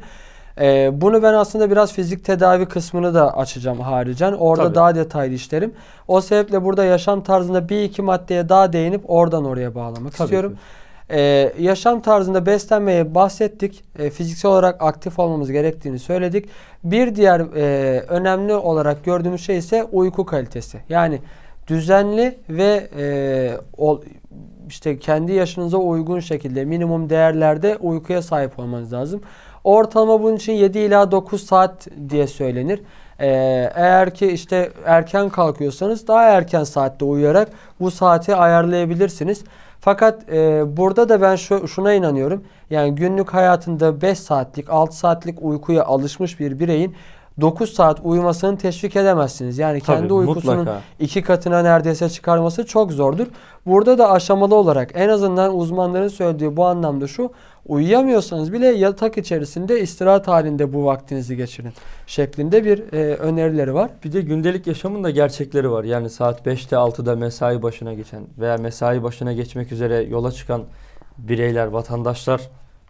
E, bunu ben aslında biraz fizik tedavi kısmını da açacağım haricen. Orada Tabii. daha detaylı işlerim. O sebeple burada yaşam tarzında bir iki maddeye daha değinip oradan oraya bağlamak Tabii istiyorum. Ki. Ee, yaşam tarzında beslenmeye bahsettik. Ee, fiziksel olarak aktif olmamız gerektiğini söyledik. Bir diğer e, önemli olarak gördüğümüz şey ise uyku kalitesi. Yani düzenli ve e, ol, işte kendi yaşınıza uygun şekilde minimum değerlerde uykuya sahip olmanız lazım. Ortalama bunun için 7 ila 9 saat diye söylenir. Ee, eğer ki işte erken kalkıyorsanız daha erken saatte uyuyarak bu saati ayarlayabilirsiniz. Fakat e, burada da ben şu, şuna inanıyorum. Yani günlük hayatında 5 saatlik, 6 saatlik uykuya alışmış bir bireyin 9 saat uyumasını teşvik edemezsiniz. Yani Tabii, kendi uykusunun mutlaka. iki katına neredeyse çıkarması çok zordur. Burada da aşamalı olarak en azından uzmanların söylediği bu anlamda şu. Uyuyamıyorsanız bile yatak içerisinde istirahat halinde bu vaktinizi geçirin şeklinde bir e, önerileri var. Bir de gündelik yaşamın da gerçekleri var. Yani saat 5'te 6'da mesai başına geçen veya mesai başına geçmek üzere yola çıkan bireyler, vatandaşlar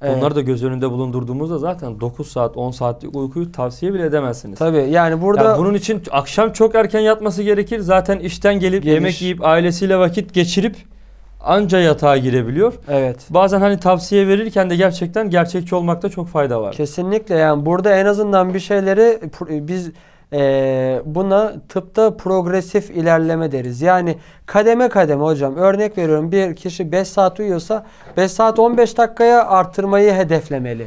Evet. Bunları da göz önünde bulundurduğumuzda zaten 9 saat 10 saatlik uykuyu tavsiye bile edemezsiniz. Tabii yani burada... Yani bunun için akşam çok erken yatması gerekir. Zaten işten gelip Geliş. yemek yiyip ailesiyle vakit geçirip anca yatağa girebiliyor. Evet. Bazen hani tavsiye verirken de gerçekten gerçekçi olmakta çok fayda var. Kesinlikle yani burada en azından bir şeyleri biz e, buna tıpta progresif ilerleme deriz. Yani kademe kademe hocam. Örnek veriyorum bir kişi 5 saat uyuyorsa 5 saat 15 dakikaya artırmayı hedeflemeli.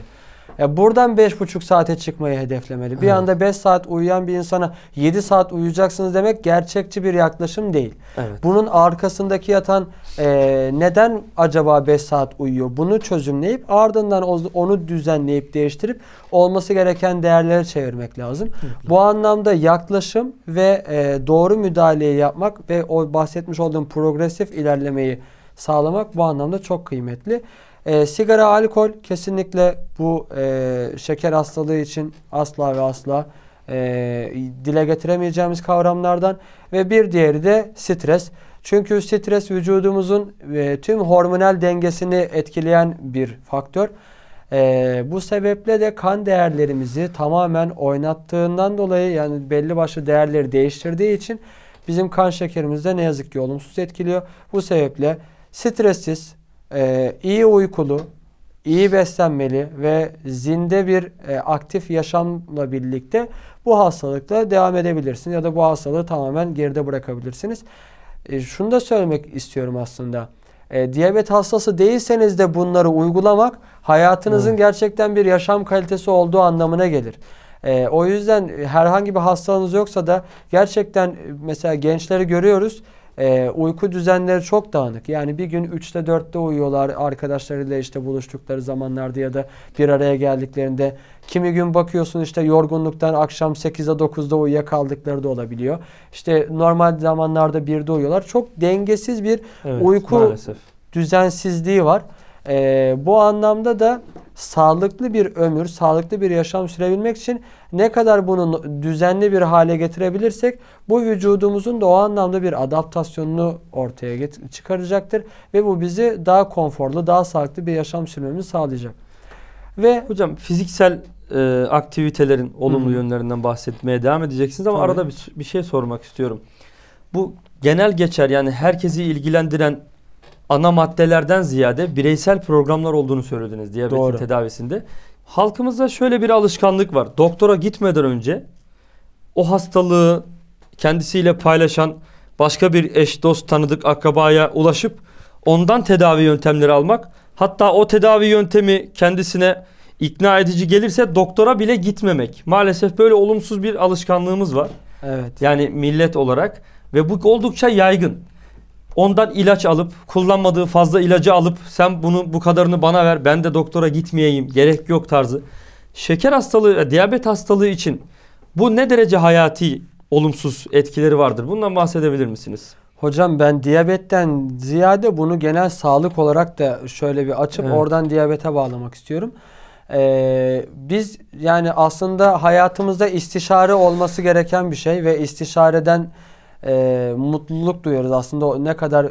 E buradan 5,5 saate çıkmayı hedeflemeli. Evet. Bir anda 5 saat uyuyan bir insana 7 saat uyuyacaksınız demek gerçekçi bir yaklaşım değil. Evet. Bunun arkasındaki yatan e, neden acaba 5 saat uyuyor? Bunu çözümleyip ardından onu düzenleyip değiştirip olması gereken değerlere çevirmek lazım. Evet. Bu anlamda yaklaşım ve e, doğru müdahaleyi yapmak ve o bahsetmiş olduğum progresif ilerlemeyi sağlamak bu anlamda çok kıymetli. E, sigara, alkol kesinlikle bu e, şeker hastalığı için asla ve asla e, dile getiremeyeceğimiz kavramlardan ve bir diğeri de stres. Çünkü stres vücudumuzun e, tüm hormonal dengesini etkileyen bir faktör. E, bu sebeple de kan değerlerimizi tamamen oynattığından dolayı yani belli başlı değerleri değiştirdiği için bizim kan şekerimizde ne yazık ki olumsuz etkiliyor. Bu sebeple stressiz, e, iyi uykulu, iyi beslenmeli ve zinde bir e, aktif yaşamla birlikte bu hastalıkla devam edebilirsiniz ya da bu hastalığı tamamen geride bırakabilirsiniz. E, şunu da söylemek istiyorum aslında. E, diyabet hastası değilseniz de bunları uygulamak hayatınızın evet. gerçekten bir yaşam kalitesi olduğu anlamına gelir. E, o yüzden herhangi bir hastalığınız yoksa da gerçekten e, mesela gençleri görüyoruz ee, uyku düzenleri çok dağınık. Yani bir gün 3'te 4'te uyuyorlar arkadaşlarıyla işte buluştukları zamanlarda ya da bir araya geldiklerinde. Kimi gün bakıyorsun işte yorgunluktan akşam 8'e 9'da uyuyakaldıkları da olabiliyor. İşte normal zamanlarda 1'de uyuyorlar. Çok dengesiz bir evet, uyku maalesef. düzensizliği var. E, bu anlamda da sağlıklı bir ömür, sağlıklı bir yaşam sürebilmek için ne kadar bunu düzenli bir hale getirebilirsek bu vücudumuzun da o anlamda bir adaptasyonunu ortaya çıkaracaktır ve bu bizi daha konforlu, daha sağlıklı bir yaşam sürmemizi sağlayacak. Ve hocam fiziksel e, aktivitelerin olumlu hı yönlerinden bahsetmeye devam edeceksiniz ama Tabii. arada bir, bir şey sormak istiyorum. Bu genel geçer yani herkesi ilgilendiren ana maddelerden ziyade bireysel programlar olduğunu söylediniz diyabetin Doğru. tedavisinde. Halkımızda şöyle bir alışkanlık var. Doktora gitmeden önce o hastalığı kendisiyle paylaşan başka bir eş, dost, tanıdık, akrabaya ulaşıp ondan tedavi yöntemleri almak. Hatta o tedavi yöntemi kendisine ikna edici gelirse doktora bile gitmemek. Maalesef böyle olumsuz bir alışkanlığımız var. Evet. Yani millet olarak ve bu oldukça yaygın. Ondan ilaç alıp kullanmadığı fazla ilacı alıp sen bunu bu kadarını bana ver ben de doktora gitmeyeyim gerek yok tarzı. Şeker hastalığı, diyabet hastalığı için bu ne derece hayati olumsuz etkileri vardır? Bundan bahsedebilir misiniz? Hocam ben diyabetten ziyade bunu genel sağlık olarak da şöyle bir açıp evet. oradan diyabete bağlamak istiyorum. Ee, biz yani aslında hayatımızda istişare olması gereken bir şey ve istişareden e, mutluluk duyuyoruz. Aslında ne kadar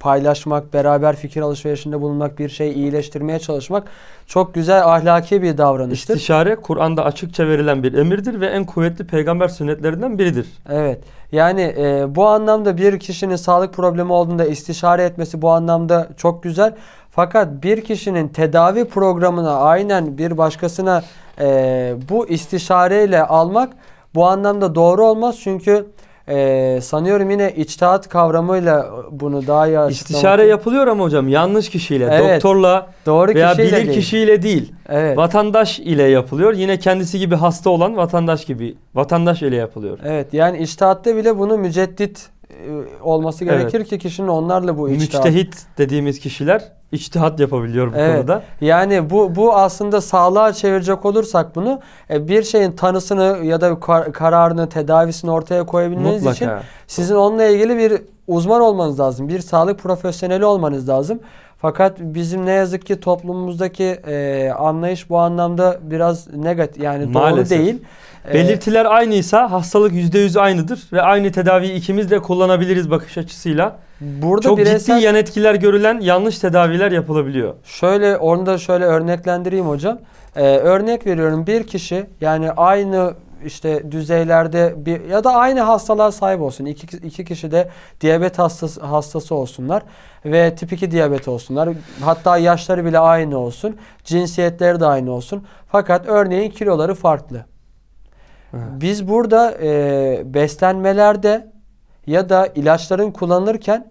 paylaşmak, beraber fikir alışverişinde bulunmak, bir şey iyileştirmeye çalışmak çok güzel ahlaki bir davranıştır. İstişare Kur'an'da açıkça verilen bir emirdir ve en kuvvetli peygamber sünnetlerinden biridir. Evet. Yani e, bu anlamda bir kişinin sağlık problemi olduğunda istişare etmesi bu anlamda çok güzel. Fakat bir kişinin tedavi programına aynen bir başkasına e, bu istişareyle almak bu anlamda doğru olmaz. Çünkü ee, sanıyorum yine içtihat kavramıyla bunu daha iyi açıklamak. İstişare yapılıyor ama hocam yanlış kişiyle, evet, doktorla doğru veya kişiyle bilir değil. değil. Evet. Vatandaş ile yapılıyor. Yine kendisi gibi hasta olan vatandaş gibi vatandaş ile yapılıyor. Evet yani içtihatta bile bunu müceddit e, olması gerekir evet. ki kişinin onlarla bu içtihat. Müçtehit dediğimiz kişiler içtihat yapabiliyor bu evet. konuda. Yani bu bu aslında sağlığa çevirecek olursak bunu e, bir şeyin tanısını ya da kararını, tedavisini ortaya koyabilmeniz Mutlaka. için sizin onunla ilgili bir uzman olmanız lazım. Bir sağlık profesyoneli olmanız lazım. Fakat bizim ne yazık ki toplumumuzdaki e, anlayış bu anlamda biraz negatif yani Maalesef. doğru değil. Ee, Belirtiler aynıysa hastalık %100 aynıdır ve aynı tedaviyi ikimiz de kullanabiliriz bakış açısıyla. Burada Çok bireysel... ciddi yan etkiler görülen yanlış tedaviler yapılabiliyor. Şöyle onu da şöyle örneklendireyim hocam. Ee, örnek veriyorum bir kişi yani aynı işte düzeylerde bir ya da aynı hastalığa sahip olsun. İki, iki kişi de diyabet hastası, hastası olsunlar ve tip 2 diyabet olsunlar. Hatta yaşları bile aynı olsun. Cinsiyetleri de aynı olsun. Fakat örneğin kiloları farklı. Biz burada e, beslenmelerde ya da ilaçların kullanılırken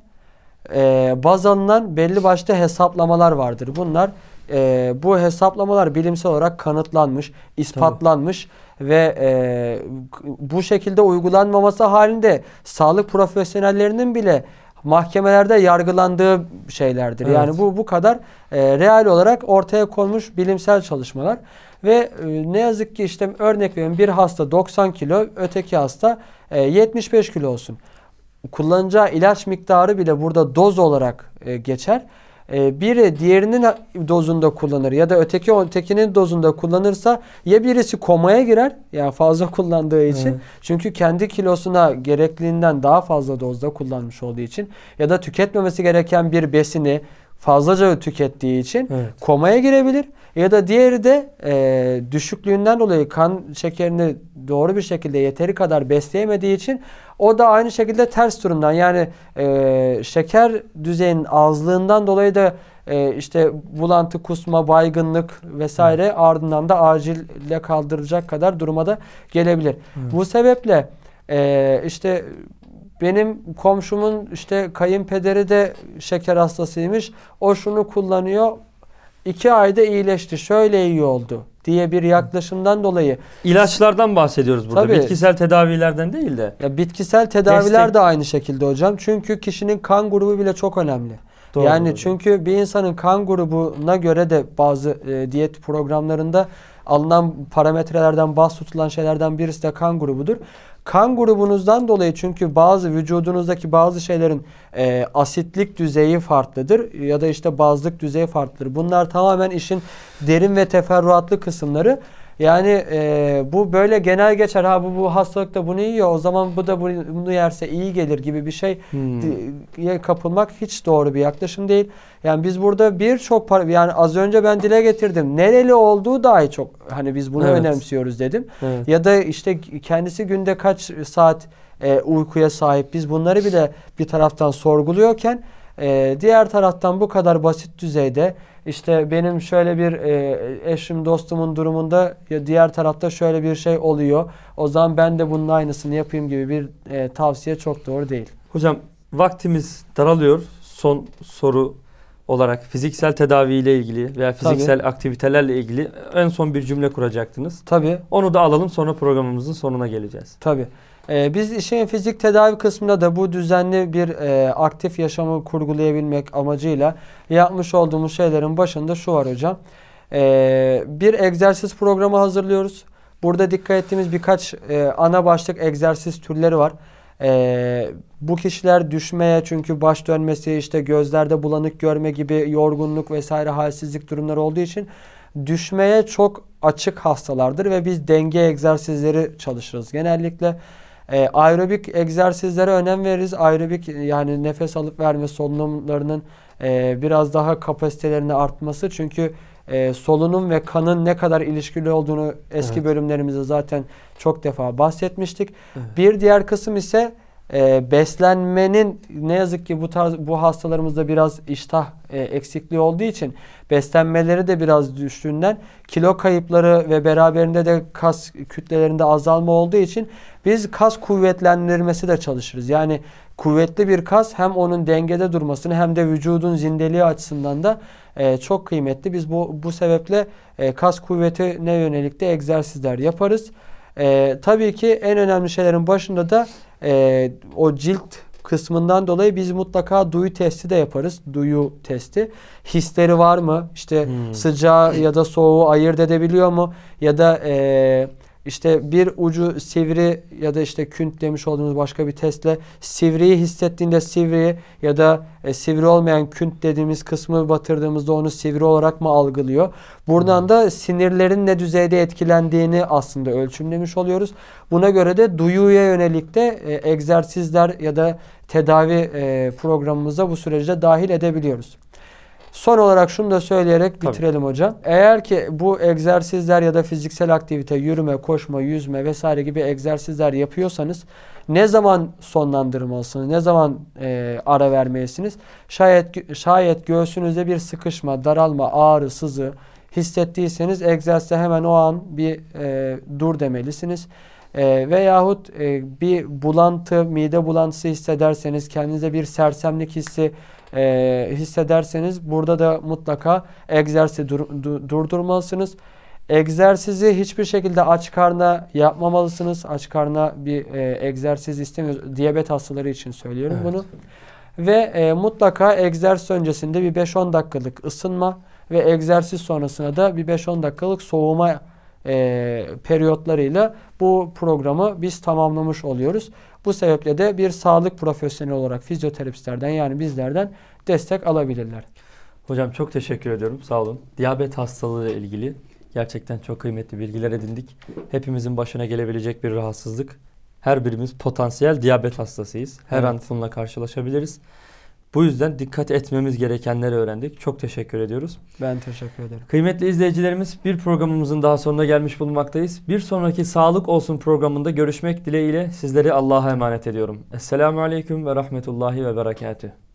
e, baz alınan belli başta hesaplamalar vardır. Bunlar e, bu hesaplamalar bilimsel olarak kanıtlanmış, ispatlanmış Tabii. ve e, bu şekilde uygulanmaması halinde sağlık profesyonellerinin bile mahkemelerde yargılandığı şeylerdir. Evet. Yani bu bu kadar e, real olarak ortaya konmuş bilimsel çalışmalar. Ve e, ne yazık ki işte örnek veriyorum bir hasta 90 kilo öteki hasta 75 e, kilo olsun. Kullanacağı ilaç miktarı bile burada doz olarak e, geçer. biri diğerinin dozunda kullanır ya da öteki ötekinin dozunda kullanırsa ya birisi komaya girer yani fazla kullandığı için. Evet. Çünkü kendi kilosuna gerekliğinden daha fazla dozda kullanmış olduğu için ya da tüketmemesi gereken bir besini fazlaca tükettiği için evet. komaya girebilir. Ya da diğeri de e, düşüklüğünden dolayı kan şekerini doğru bir şekilde yeteri kadar besleyemediği için o da aynı şekilde ters durumdan yani e, şeker düzeyinin azlığından dolayı da e, işte bulantı, kusma, baygınlık vesaire evet. ardından da acille kaldıracak kadar duruma da gelebilir. Evet. Bu sebeple e, işte benim komşumun işte kayınpederi de şeker hastasıymış. O şunu kullanıyor iki ayda iyileşti, şöyle iyi oldu diye bir yaklaşımdan dolayı. İlaçlardan bahsediyoruz burada. Tabii, bitkisel tedavilerden değil de. Ya bitkisel tedaviler Destek. de aynı şekilde hocam. Çünkü kişinin kan grubu bile çok önemli. Doğru, yani doğru. çünkü bir insanın kan grubuna göre de bazı e, diyet programlarında alınan parametrelerden baz tutulan şeylerden birisi de kan grubudur. Kan grubunuzdan dolayı çünkü bazı vücudunuzdaki bazı şeylerin e, asitlik düzeyi farklıdır ya da işte bazlık düzeyi farklıdır. Bunlar tamamen işin derin ve teferruatlı kısımları. Yani e, bu böyle genel geçer ha bu, bu hastalıkta bunu yiyor o zaman bu da bunu, bunu yerse iyi gelir gibi bir şey hmm. kapılmak hiç doğru bir yaklaşım değil. Yani biz burada birçok para yani az önce ben dile getirdim. Nereli olduğu dahi çok hani biz bunu evet. önemsiyoruz dedim. Evet. Ya da işte kendisi günde kaç saat e, uykuya sahip biz bunları bile bir taraftan sorguluyorken e, diğer taraftan bu kadar basit düzeyde işte benim şöyle bir e, eşim dostumun durumunda ya diğer tarafta şöyle bir şey oluyor. O zaman ben de bunun aynısını yapayım gibi bir e, tavsiye çok doğru değil. Hocam vaktimiz daralıyor. Son soru olarak fiziksel tedavi ile ilgili veya fiziksel Tabii. aktivitelerle ilgili en son bir cümle kuracaktınız. Tabii. Onu da alalım sonra programımızın sonuna geleceğiz. Tabii. Ee, biz işin fizik tedavi kısmında da bu düzenli bir e, aktif yaşamı kurgulayabilmek amacıyla yapmış olduğumuz şeylerin başında şu var hocam. E, bir egzersiz programı hazırlıyoruz. Burada dikkat ettiğimiz birkaç e, ana başlık egzersiz türleri var. E, bu kişiler düşmeye çünkü baş dönmesi işte gözlerde bulanık görme gibi yorgunluk vesaire halsizlik durumları olduğu için düşmeye çok açık hastalardır ve biz denge egzersizleri çalışırız genellikle. E, aerobik egzersizlere önem veririz. Aerobik yani nefes alıp verme solunumlarının e, biraz daha kapasitelerini artması. Çünkü e, solunum ve kanın ne kadar ilişkili olduğunu eski evet. bölümlerimizde zaten çok defa bahsetmiştik. Evet. Bir diğer kısım ise e, beslenmenin ne yazık ki bu tarz bu hastalarımızda biraz iştah e, eksikliği olduğu için beslenmeleri de biraz düştüğünden kilo kayıpları ve beraberinde de kas kütlelerinde azalma olduğu için biz kas kuvvetlendirmesi de çalışırız. Yani kuvvetli bir kas hem onun dengede durmasını hem de vücudun zindeliği açısından da e, çok kıymetli. Biz bu, bu sebeple e, kas kuvvetine yönelik de egzersizler yaparız. E, tabii ki en önemli şeylerin başında da e, o cilt kısmından dolayı biz mutlaka duyu testi de yaparız. Duyu testi. Hisleri var mı? İşte hmm. sıcağı ya da soğuğu ayırt edebiliyor mu? Ya da e, işte bir ucu sivri ya da işte künt demiş olduğumuz başka bir testle sivriyi hissettiğinde sivriyi ya da e, sivri olmayan künt dediğimiz kısmı batırdığımızda onu sivri olarak mı algılıyor? Buradan hmm. da sinirlerin ne düzeyde etkilendiğini aslında ölçümlemiş oluyoruz. Buna göre de duyuya yönelik de e, egzersizler ya da tedavi e, programımıza bu sürece dahil edebiliyoruz. Son olarak şunu da söyleyerek bitirelim Tabii. hocam. Eğer ki bu egzersizler ya da fiziksel aktivite, yürüme, koşma, yüzme vesaire gibi egzersizler yapıyorsanız ne zaman sonlandırmalısınız? Ne zaman e, ara vermelisiniz? Şayet şayet göğsünüzde bir sıkışma, daralma, ağrı, sızı hissettiyseniz egzersize hemen o an bir e, dur demelisiniz. E, veyahut e, bir bulantı, mide bulantısı hissederseniz, kendinize bir sersemlik hissi e, hissederseniz burada da mutlaka egzersizi dur, dur, durdurmalısınız. Egzersizi hiçbir şekilde aç karna yapmamalısınız. Aç karna bir e, egzersiz istemiyoruz. Diyabet hastaları için söylüyorum evet. bunu. Ve e, mutlaka egzersiz öncesinde bir 5-10 dakikalık ısınma ve egzersiz sonrasına da bir 5-10 dakikalık soğuma e, periyotlarıyla bu programı biz tamamlamış oluyoruz. Bu sebeple de bir sağlık profesyoneli olarak fizyoterapistlerden yani bizlerden destek alabilirler. Hocam çok teşekkür ediyorum. Sağ olun. Diyabet hastalığı ile ilgili gerçekten çok kıymetli bilgiler edindik. Hepimizin başına gelebilecek bir rahatsızlık. Her birimiz potansiyel diyabet hastasıyız. Her evet. an bununla karşılaşabiliriz. Bu yüzden dikkat etmemiz gerekenleri öğrendik. Çok teşekkür ediyoruz. Ben teşekkür ederim. Kıymetli izleyicilerimiz bir programımızın daha sonuna gelmiş bulunmaktayız. Bir sonraki Sağlık Olsun programında görüşmek dileğiyle sizleri Allah'a emanet ediyorum. Esselamu Aleyküm ve Rahmetullahi ve Berekatüh.